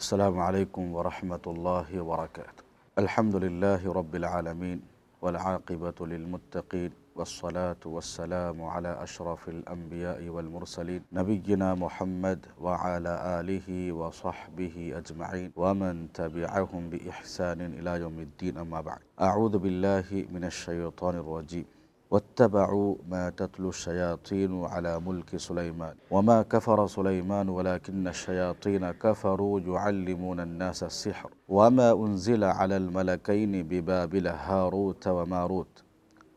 السلام عليكم ورحمة الله وبركاته الحمد لله رب العالمين والعاقبة للمتقين والصلاة والسلام على أشرف الأنبياء والمرسلين نبينا محمد وعلى آله وصحبه أجمعين ومن تبعهم بإحسان إلى يوم الدين أما بعد أعوذ بالله من الشيطان الرجيم واتبعوا ما تتلو الشياطين على ملك سليمان وما كفر سليمان ولكن الشياطين كفروا يعلمون الناس السحر وما أنزل على الملكين ببابل هاروت وماروت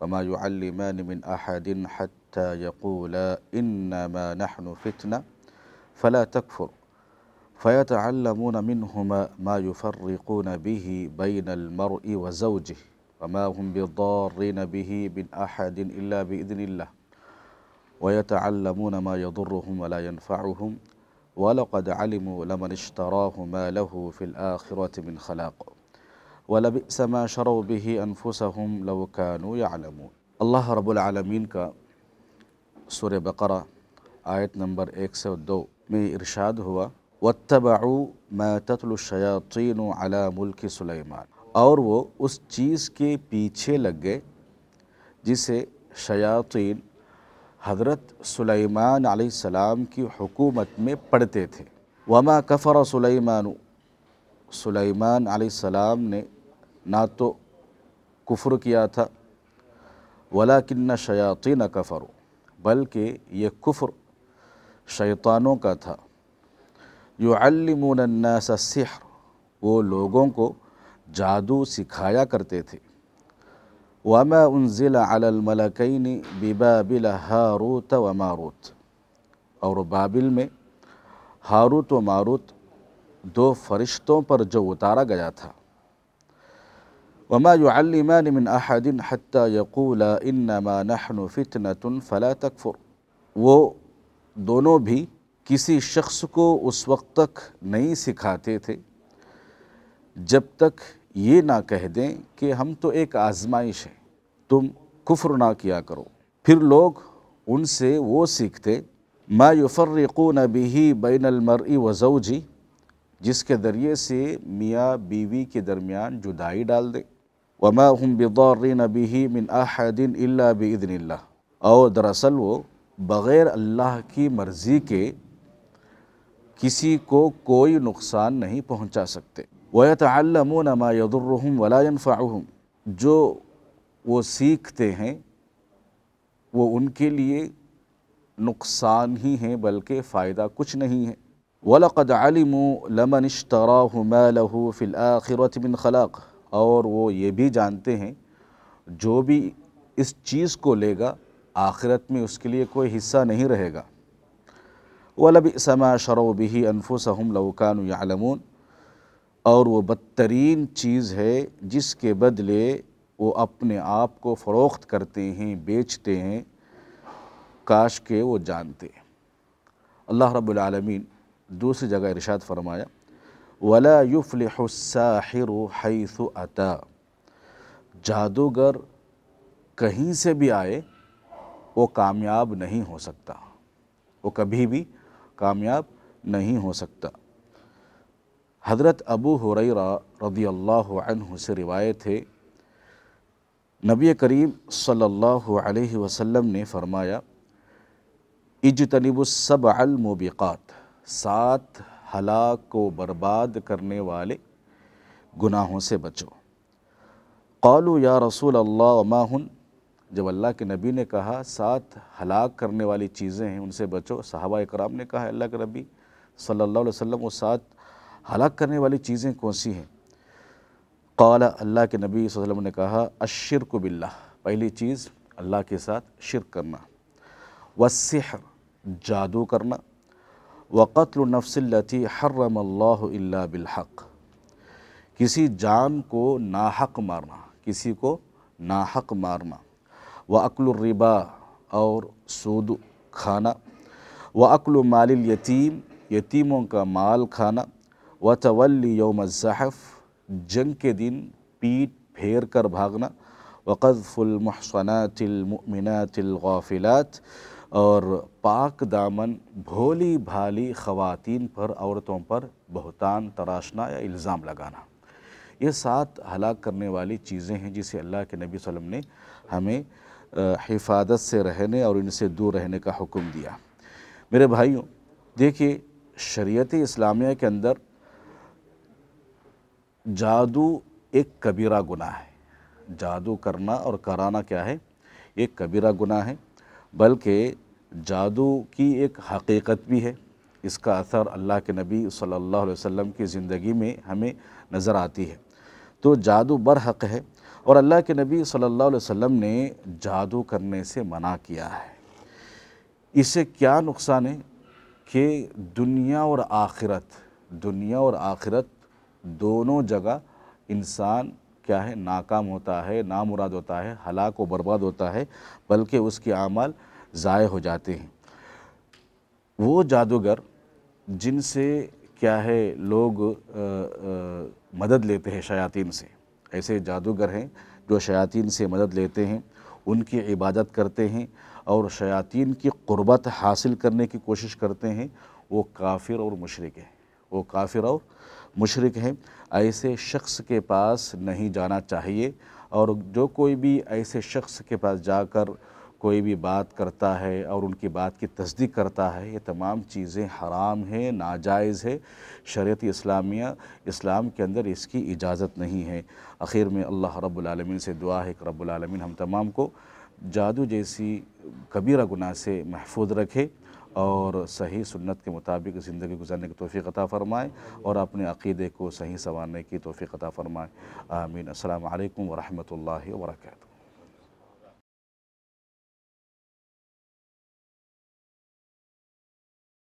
وما يعلمان من أحد حتى يقولا إنما نحن فتنة فلا تكفر فيتعلمون منهما ما يفرقون به بين المرء وزوجه وما هم بضارين به من أحد إلا بإذن الله ويتعلمون ما يضرهم ولا ينفعهم ولقد علموا لمن اشتراه ما له في الآخرة من خلاق ولبئس ما شروا به أنفسهم لو كانوا يعلمون الله رب العالمين का सूर्य बकरा आयत नंबर 102 ارشاد ہوا واتبعوا ما تتلو الشياطين على ملك سليمان और वो उस चीज़ के पीछे लग गए जिसे शयातीन हज़रत सुलेमान सलाम की हुकूमत में पढ़ते थे वमा कफ़र सुलेमान सुलेमान सलाम ने ना तो कुफ्र किया था वला किन्न शयातीन कफ़र बल्कि ये कुफ्र शैतानों का था सिहर वो लोगों को जादू सिखाया करते थे वमा उनजिला बिबाबिल हारूत व मारूत और बाबिल में हारूत व मारूत दो फरिश्तों पर जो उतारा गया था वमा युल्लिमान मिन अहदिन हत्ता यकूला इन्नमा नहनु फितनतुन फला तकफुर वो दोनों भी किसी शख्स को उस वक्त तक नहीं सिखाते थे जब तक ये ना कह दें कि हम तो एक आजमाइश है तुम कुफ्र ना किया करो फिर लोग उनसे वो सीखते मा युफ़र्रक़ून बिही बैनमरई वज़ऊ जी जिसके ज़रिए से मियाँ बीवी के दरमियान जुदाई डाल दें वमा हम बदौरिन बिही मिन अहदिन बदन और दरअसल वो बग़ैर अल्लाह की मर्ज़ी के किसी को कोई नुकसान नहीं पहुंचा सकते वयतमून मायदुर्रहम वलायन फ़ाहम जो वो सीखते हैं वो उनके लिए नुकसान ही हैं बल्कि फ़ायदा कुछ नहीं है वलक़द आलिम लमन इश्तरा मलहू फ़िल आखिरत खलाक और वो ये भी जानते हैं जो भी इस चीज़ को लेगा आखिरत में उसके लिए कोई हिस्सा नहीं रहेगा वलब समा शरो भी अनफुसहम लवकान यालमून और वो बदतरीन चीज़ है जिसके बदले वो अपने आप को फ़रोख्त करते हैं बेचते हैं काश के वो जानते अल्लाह अल्लाह रब्लमीन दूसरी जगह इरशाद फरमाया वला युफ़लसाहिर हैसु अता जादूगर कहीं से भी आए वो कामयाब नहीं हो सकता वो कभी भी कामयाब नहीं हो सकता हज़रत अबू हुरैरा रदी अल्लाह से रिवायत है नबी करीम सल्लल्लाहु अलैहि ने फरमाया इजतनबुसब अलमुबिकात सात हलाक को बर्बाद करने वाले गुनाहों से बचो कौलू या रसूल अल्लाह माहन जब अल्लाह के नबी ने कहा सात हलाक करने वाली चीज़ें हैं उनसे बचो साहबा कराम ने कहा अल्लाह के नबी सल्लल्लाहु वसम वसल्लम वो सात हलाक करने वाली चीज़ें कौन सी हैं कला अल्लाह के नबी वसल्लम ने कहा को बिल्ला पहली चीज़ अल्लाह के साथ शिर करना वसहर जादू करना वक़त्ल नफसलती हर्रम अल्ला बिलहक़ किसी जान को नाहक मारना किसी को नाहक मारना व अक्लरिबा और सूद खाना व अक्ल यतीम यतीमों का माल खाना व तवली योम जंग के दिन पीठ फेर कर भागना वक़फ़ुलमहसनातिलमिनतिलगाफिलात और पाक दामन भोली भाली ख़वातीन पर औरतों पर बहुतान तराशना या इल्ज़ाम लगाना ये सात हलाक करने वाली चीज़ें हैं जिसे अल्लाह के नबी वसम ने हमें हिफाजत से रहने और इनसे दूर रहने का हुक्म दिया मेरे भाइयों देखिए शरीयत इस्लामिया के अंदर जादू एक कबीरा गुनाह है जादू करना और कराना क्या है एक कबीरा गुनाह है बल्कि जादू की एक हकीकत भी है इसका असर अल्लाह के नबी सल्लल्लाहु अलैहि वसल्लम की ज़िंदगी में हमें नज़र आती है तो जादू बर हक़ है और अल्लाह के नबी सल्लल्लाहु अलैहि वसल्लम ने जादू करने से मना किया है इसे क्या नुकसान है कि दुनिया और आखिरत दुनिया और आखिरत दोनों जगह इंसान क्या है नाकाम होता है नामुराद होता है हलाक व बर्बाद होता है बल्कि उसके अमाल ज़ाय हो जाते हैं वो जादूगर जिनसे क्या है लोग आ, आ, मदद लेते हैं शयातीन से ऐसे जादूगर हैं जो शयातीन से मदद लेते हैं उनकी इबादत करते हैं और शयातीन की क़ुरबत हासिल करने की कोशिश करते हैं वो काफिर और मशरक हैं वो काफिर और मुशरक हैं ऐसे शख्स के पास नहीं जाना चाहिए और जो कोई भी ऐसे शख्स के पास जाकर कोई भी बात करता है और उनकी बात की तस्दीक करता है ये तमाम चीज़ें हराम हैं नाजायज़ है शरीत इस्लामिया इस्लाम के अंदर इसकी इजाज़त नहीं है आखिर में अल्लाह रब्लमिन से दुआ है कि रब्लम हम तमाम को जादू जैसी कबीरा गुना से महफूज रखे और सही सुन्नत के मुताबिक ज़िंदगी गुजारने की तोफ़ी अता फ़रमाएँ और अपने अक़ीदे को सही संवारने की तोफ़ी अता फ़रमाएँ आमीन अल्लाम वरहमल वर्का